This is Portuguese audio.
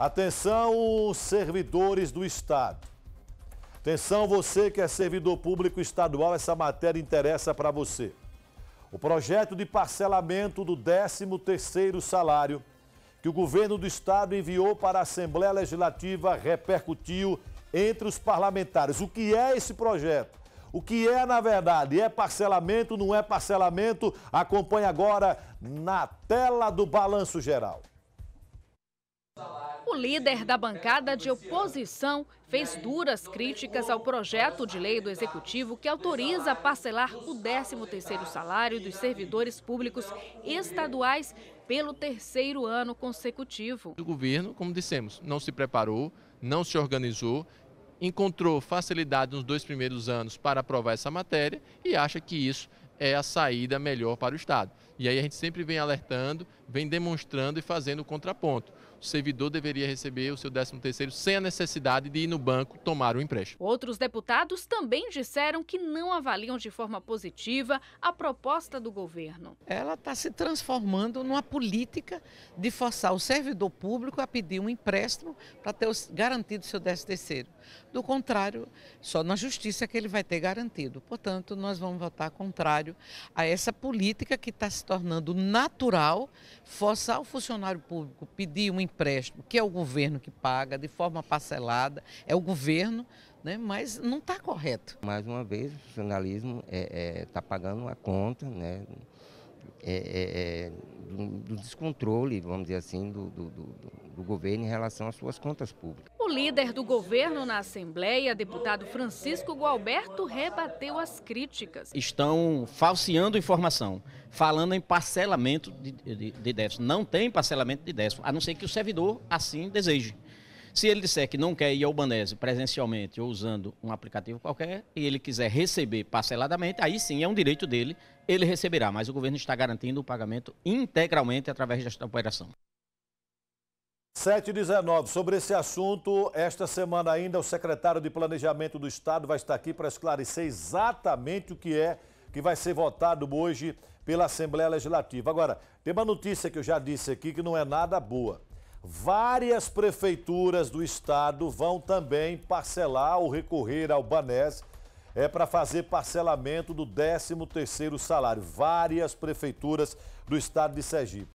Atenção, servidores do Estado. Atenção, você que é servidor público estadual, essa matéria interessa para você. O projeto de parcelamento do 13º salário que o governo do estado enviou para a Assembleia Legislativa repercutiu entre os parlamentares. O que é esse projeto? O que é, na verdade? É parcelamento, não é parcelamento? Acompanhe agora na tela do Balanço Geral. O líder da bancada de oposição fez duras críticas ao projeto de lei do Executivo que autoriza parcelar o 13º salário dos servidores públicos estaduais pelo terceiro ano consecutivo. O governo, como dissemos, não se preparou, não se organizou, encontrou facilidade nos dois primeiros anos para aprovar essa matéria e acha que isso é a saída melhor para o Estado. E aí a gente sempre vem alertando, vem demonstrando e fazendo o contraponto o servidor deveria receber o seu 13º sem a necessidade de ir no banco tomar o empréstimo. Outros deputados também disseram que não avaliam de forma positiva a proposta do governo. Ela está se transformando numa política de forçar o servidor público a pedir um empréstimo para ter garantido o seu 13º. Do contrário, só na justiça que ele vai ter garantido. Portanto, nós vamos votar contrário a essa política que está se tornando natural forçar o funcionário público a pedir um empréstimo empréstimo, que é o governo que paga de forma parcelada, é o governo, né? mas não está correto. Mais uma vez, o jornalismo está é, é, tá pagando a conta né? É, é, é, do, do, descontrole, vamos dizer assim, do, do, do governo em relação às suas contas públicas líder do governo na Assembleia, deputado Francisco Gualberto, rebateu as críticas. Estão falseando informação, falando em parcelamento de, de, de déficit. Não tem parcelamento de déficit, a não ser que o servidor assim deseje. Se ele disser que não quer ir ao Banese presencialmente ou usando um aplicativo qualquer, e ele quiser receber parceladamente, aí sim é um direito dele, ele receberá, mas o governo está garantindo o pagamento integralmente através desta operação. 7h19. sobre esse assunto, esta semana ainda o secretário de Planejamento do Estado vai estar aqui para esclarecer exatamente o que é que vai ser votado hoje pela Assembleia Legislativa. Agora, tem uma notícia que eu já disse aqui que não é nada boa. Várias prefeituras do estado vão também parcelar ou recorrer ao Banes é para fazer parcelamento do 13º salário. Várias prefeituras do estado de Sergipe.